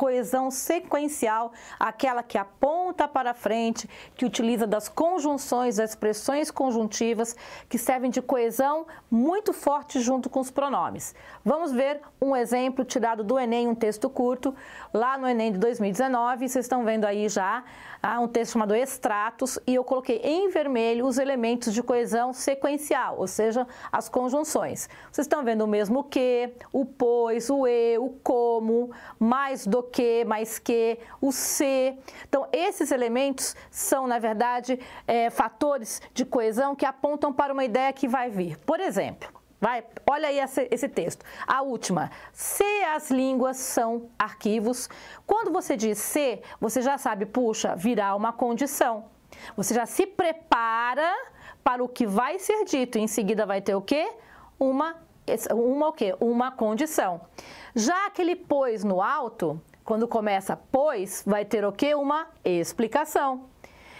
coesão sequencial, aquela que aponta para frente, que utiliza das conjunções, das expressões conjuntivas, que servem de coesão muito forte junto com os pronomes. Vamos ver um exemplo tirado do Enem, um texto curto, lá no Enem de 2019, vocês estão vendo aí já, ah, um texto chamado Extratos, e eu coloquei em vermelho os elementos de coesão sequencial, ou seja, as conjunções. Vocês estão vendo o mesmo que, o pois, o e, o como, mais do que, mais que, o ser. Então, esses elementos são, na verdade, é, fatores de coesão que apontam para uma ideia que vai vir. Por exemplo, Vai, olha aí esse, esse, texto. A última. Se as línguas são arquivos, quando você diz se, você já sabe, puxa, virá uma condição. Você já se prepara para o que vai ser dito. Em seguida vai ter o quê? Uma, uma o quê? Uma condição. Já aquele pois no alto, quando começa pois, vai ter o que? Uma explicação.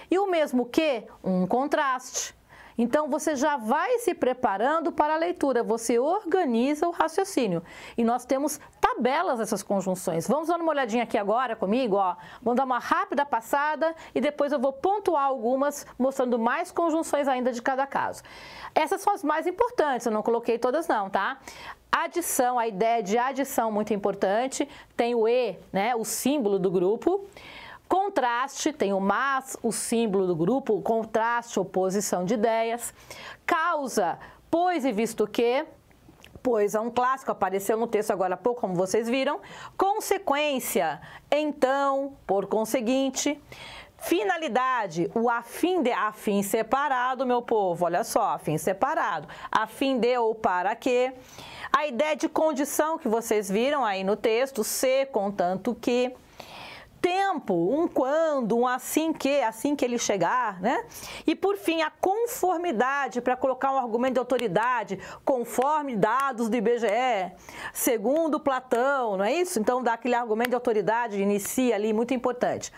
E o mesmo que? Um contraste. Então você já vai se preparando para a leitura, você organiza o raciocínio. E nós temos tabelas dessas conjunções. Vamos dar uma olhadinha aqui agora comigo, ó. Vamos dar uma rápida passada e depois eu vou pontuar algumas mostrando mais conjunções ainda de cada caso. Essas são as mais importantes, eu não coloquei todas não, tá? Adição, a ideia de adição muito importante, tem o E, né, o símbolo do grupo. Contraste, tem o mas, o símbolo do grupo, contraste, oposição de ideias. Causa, pois e visto que, pois é um clássico, apareceu no texto agora há pouco, como vocês viram. Consequência, então, por conseguinte. Finalidade, o afim de, afim separado, meu povo, olha só, afim separado, afim de ou para que. A ideia de condição que vocês viram aí no texto, se, contanto que tempo, um quando, um assim que, assim que ele chegar, né? E por fim, a conformidade para colocar um argumento de autoridade, conforme dados do IBGE, segundo Platão, não é isso? Então dá aquele argumento de autoridade, inicia ali, muito importante.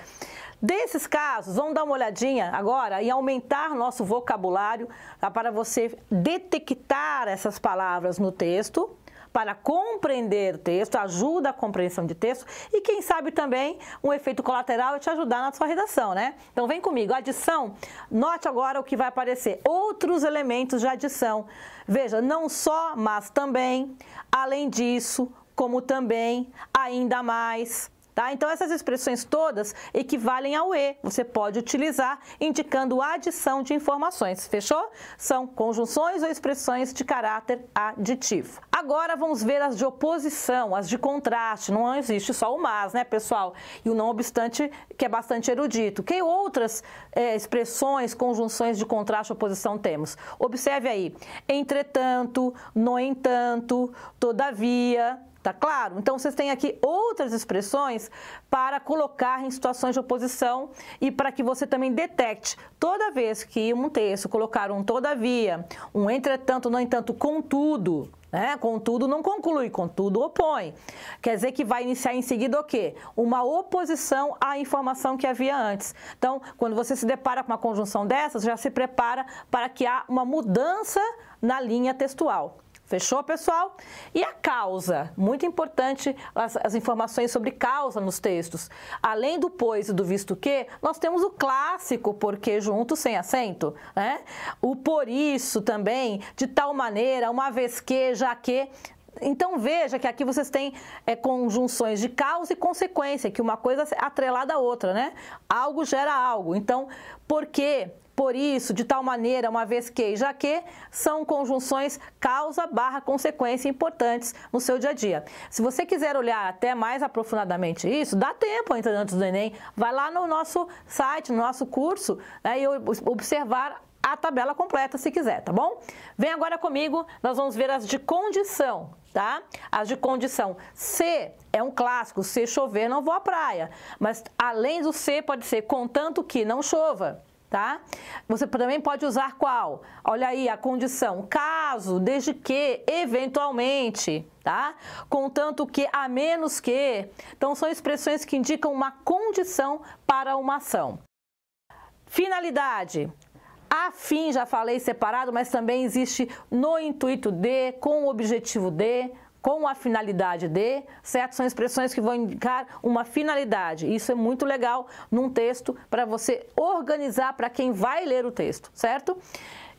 Desses casos, vamos dar uma olhadinha agora e aumentar nosso vocabulário tá? para você detectar essas palavras no texto, para compreender texto, ajuda a compreensão de texto e quem sabe também um efeito colateral é te ajudar na sua redação, né? Então vem comigo, adição, note agora o que vai aparecer, outros elementos de adição. Veja, não só, mas também, além disso, como também, ainda mais, Tá? Então, essas expressões todas equivalem ao E. Você pode utilizar indicando a adição de informações, fechou? São conjunções ou expressões de caráter aditivo. Agora vamos ver as de oposição, as de contraste. Não existe só o mas, né, pessoal? E o não obstante, que é bastante erudito. Que outras é, expressões, conjunções de contraste e oposição temos? Observe aí. Entretanto, no entanto, todavia, Tá claro? Então vocês têm aqui outras expressões para colocar em situações de oposição e para que você também detecte toda vez que um texto colocar um todavia, um entretanto, no entanto, contudo, né? Contudo, não conclui, contudo, opõe. Quer dizer que vai iniciar em seguida o quê? Uma oposição à informação que havia antes. Então, quando você se depara com uma conjunção dessas, já se prepara para que há uma mudança na linha textual. Fechou, pessoal? E a causa? Muito importante as, as, informações sobre causa nos textos. Além do pois e do visto que, nós temos o clássico porque junto sem acento, né? O por isso também, de tal maneira, uma vez que, já que, então veja que aqui vocês têm é, conjunções de causa e consequência, que uma coisa é atrelada à outra, né? Algo gera algo. Então, por quê? Por isso, de tal maneira, uma vez que e já que são conjunções causa barra consequência importantes no seu dia a dia. Se você quiser olhar até mais aprofundadamente isso, dá tempo ainda antes do Enem. Vai lá no nosso site, no nosso curso, né, e observar a tabela completa se quiser, tá bom? Vem agora comigo, nós vamos ver as de condição, tá? As de condição. C é um clássico, se chover não vou à praia. Mas além do C pode ser contanto que não chova. Tá? Você também pode usar qual? Olha aí a condição, caso, desde que, eventualmente, tá? Contanto que, a menos que. Então, são expressões que indicam uma condição para uma ação. Finalidade, afim, já falei separado, mas também existe no intuito de, com o objetivo de, com a finalidade de, certo? São expressões que vão indicar uma finalidade. Isso é muito legal num texto para você organizar para quem vai ler o texto, certo?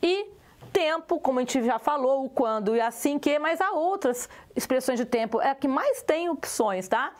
E tempo, como a gente já falou, o quando e assim que, mas há outras expressões de tempo, é a que mais tem opções, tá?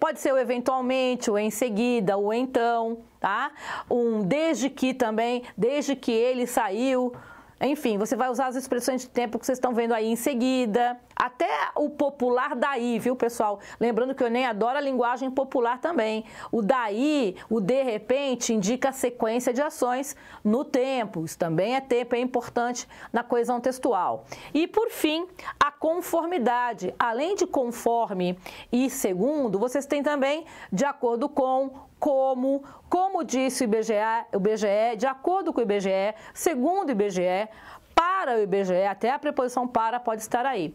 Pode ser o eventualmente, o em seguida, o então, tá? Um desde que também, desde que ele saiu. Enfim, você vai usar as expressões de tempo que vocês estão vendo aí em seguida, até o popular daí, viu, pessoal? Lembrando que eu nem adoro a linguagem popular também. O daí, o de repente, indica a sequência de ações no tempo. Isso também é tempo, é importante na coesão textual. E, por fim, a conformidade. Além de conforme e segundo, vocês têm também de acordo com, como, como disse o IBGE, o IBGE, de acordo com o IBGE, segundo o IBGE, para o IBGE, até a preposição para pode estar aí.